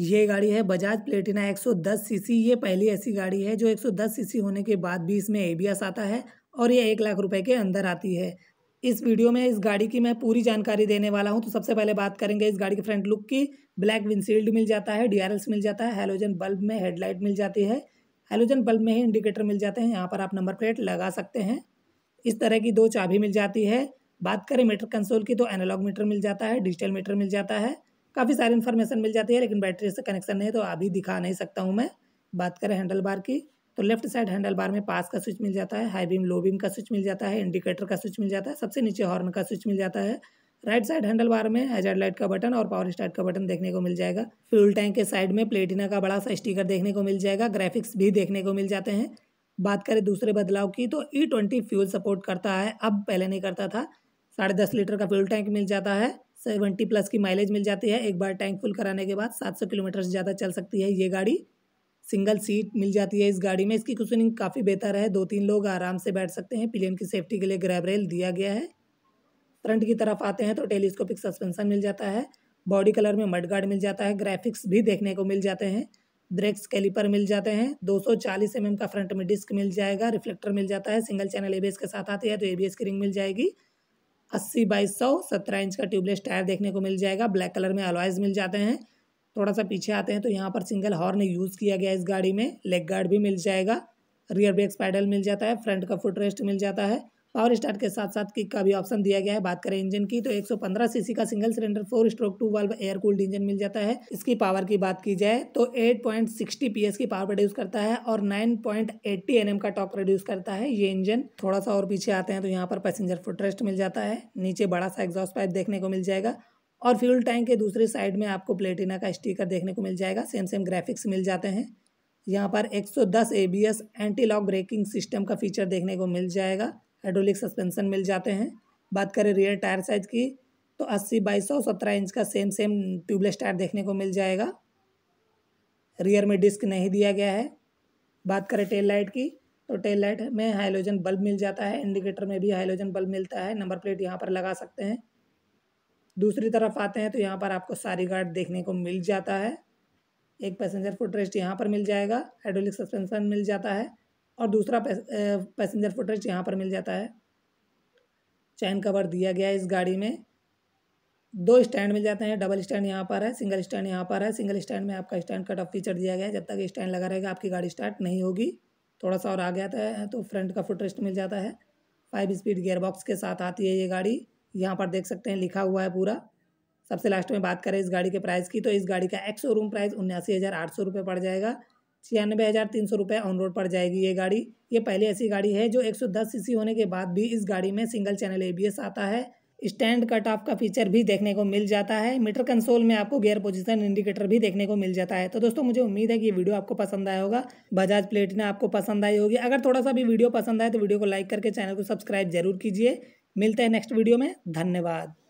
ये गाड़ी है बजाज प्लेटिना 110 सीसी ये पहली ऐसी गाड़ी है जो 110 सीसी होने के बाद भी इसमें एबीएस आता है और ये एक लाख रुपए के अंदर आती है इस वीडियो में इस गाड़ी की मैं पूरी जानकारी देने वाला हूं तो सबसे पहले बात करेंगे इस गाड़ी के फ्रंट लुक की ब्लैक विंडशील्ड मिल जाता है डी मिल जाता है हेलोजन बल्ब में हेडलाइट मिल जाती है हेलोजन बल्ब में ही इंडिकेटर मिल जाते हैं यहाँ पर आप नंबर प्लेट लगा सकते हैं इस तरह की दो चाबी मिल जाती है बात करें मीटर कंसोल की तो एनालॉग मीटर मिल जाता है डिजिटल मीटर मिल जाता है काफ़ी सारी इन्फॉर्मेशन मिल जाती है लेकिन बैटरी से कनेक्शन नहीं है तो अभी दिखा नहीं सकता हूँ मैं बात करें हैंडल बार की तो लेफ्ट साइड हैंडल बार में पास का स्विच मिल जाता है हाई बीम लो बीम का स्विच मिल जाता है इंडिकेटर का स्विच मिल जाता है सबसे नीचे हॉर्न का स्विच मिल जाता है राइट साइड हैंडल बार में हैजर्ड लाइट का बटन और पावर स्टार्ट का बटन देखने को मिल जाएगा फ्यूल टैंक के साइड में प्लेटिना का बड़ा सा स्टिकर देखने को मिल जाएगा ग्राफिक्स भी देखने को मिल जाते हैं बात करें दूसरे बदलाव की तो ई ट्वेंटी फ्यूल सपोर्ट करता है अब पहले नहीं करता था साढ़े दस लीटर का फ्यूल टैंक मिल जाता है सेवेंटी प्लस की माइलेज मिल जाती है एक बार टैंक फुल कराने के बाद सात सौ किलोमीटर से ज़्यादा चल सकती है ये गाड़ी सिंगल सीट मिल जाती है इस गाड़ी में इसकी कुशनिंग काफ़ी बेहतर है दो तीन लोग आराम से बैठ सकते हैं पिलियन की सेफ्टी के लिए ग्रैब रेल दिया गया है फ्रंट की तरफ आते हैं तो टेलीस्कोपिक सस्पेंसन मिल जाता है बॉडी कलर में मड गार्ड मिल जाता है ग्राफिक्स भी देखने को मिल जाते हैं ब्रेक्स कैलिपर मिल जाते हैं 240 सौ mm का फ्रंट में डिस्क मिल जाएगा रिफ्लेक्टर मिल जाता है सिंगल चैनल एबीएस के साथ आती है तो एबीएस की रिंग मिल जाएगी अस्सी बाई सौ सत्रह इंच का ट्यूबलेस टायर देखने को मिल जाएगा ब्लैक कलर में अलॉयज मिल जाते हैं थोड़ा सा पीछे आते हैं तो यहाँ पर सिंगल हॉर्न यूज़ किया गया इस गाड़ी में लेग गार्ड भी मिल जाएगा रियर ब्रेक्स पैडल मिल जाता है फ्रंट का फुट रेस्ट मिल जाता है पावर स्टार्ट के साथ साथ किक का भी ऑप्शन दिया गया है बात करें इंजन की तो 115 सीसी का single cylinder four stroke two valve air cooled engine मिल जाता है इसकी पावर की बात की जाए तो 8.60 पॉइंट की पावर प्रोड्यूस करता है और 9.80 पॉइंट का टॉक प्रोड्यूस करता है ये इंजन थोड़ा सा और पीछे आते हैं तो यहाँ पर पैसेंजर फुटरेस्ट मिल जाता है नीचे बड़ा सा एग्जॉस्ट पाइप देखने को मिल जाएगा और फ्यूल टैंक के दूसरी साइड में आपको प्लेटिना का स्टीकर देखने को मिल जाएगा सेम सेम ग्राफिक्स मिल जाते हैं यहाँ पर 110 ABS anti lock braking system का फीचर देखने को मिल जाएगा हाइड्रोलिक सस्पेंशन मिल जाते हैं बात करें रियर टायर साइज की तो अस्सी बाईस सौ सत्रह इंच का सेम सेम ट्यूबलेस टायर देखने को मिल जाएगा रियर में डिस्क नहीं दिया गया है बात करें टेल लाइट की तो टेल लाइट में हाइलोजन बल्ब मिल जाता है इंडिकेटर में भी हाइलोजन बल्ब मिलता है नंबर प्लेट यहाँ पर लगा सकते हैं दूसरी तरफ आते हैं तो यहाँ पर आपको सारी गार्ड देखने को मिल जाता है एक पैसेंजर फुट रेस्ट यहाँ पर मिल जाएगा हाइड्रोलिक सस्पेंशन मिल जाता है और दूसरा पैसेंजर फुटरेज यहाँ पर मिल जाता है चैन कवर दिया गया है इस गाड़ी में दो स्टैंड मिल जाते हैं डबल स्टैंड यहाँ पर है सिंगल स्टैंड यहाँ पर है सिंगल स्टैंड में आपका स्टैंड कट ऑफ फीचर दिया गया है जब तक स्टैंड लगा रहेगा आपकी गाड़ी स्टार्ट नहीं होगी थोड़ा सा और आ गया था तो फ्रंट का फुटरेस्ट मिल जाता है फाइव स्पीड गेयरबॉक्स के साथ आती है ये गाड़ी यहाँ पर देख सकते हैं लिखा हुआ है पूरा सबसे लास्ट में बात करें इस गाड़ी के प्राइस की तो इस गाड़ी का एक्स शोरूम प्राइस उन्यासी हज़ार आठ सौ रुपये पड़ जाएगा छियानबे हज़ार तीन सौ रुपये ऑन रोड पड़ जाएगी ये गाड़ी ये पहली ऐसी गाड़ी है जो एक सौ दस सी होने के बाद भी इस गाड़ी में सिंगल चैनल एस आता है स्टैंड कट ऑफ का फीचर भी देखने को मिल जाता है मीटर कंसोल में आपको गियर पोजीशन इंडिकेटर भी देखने को मिल जाता है तो दोस्तों मुझे उम्मीद है कि ये वीडियो आपको पसंद आया होगा बजाज प्लेटिना आपको पसंद आई होगी अगर थोड़ा सा भी वीडियो पसंद आए तो वीडियो को लाइक करके चैनल को सब्सक्राइब जरूर कीजिए मिलते हैं नेक्स्ट वीडियो में धन्यवाद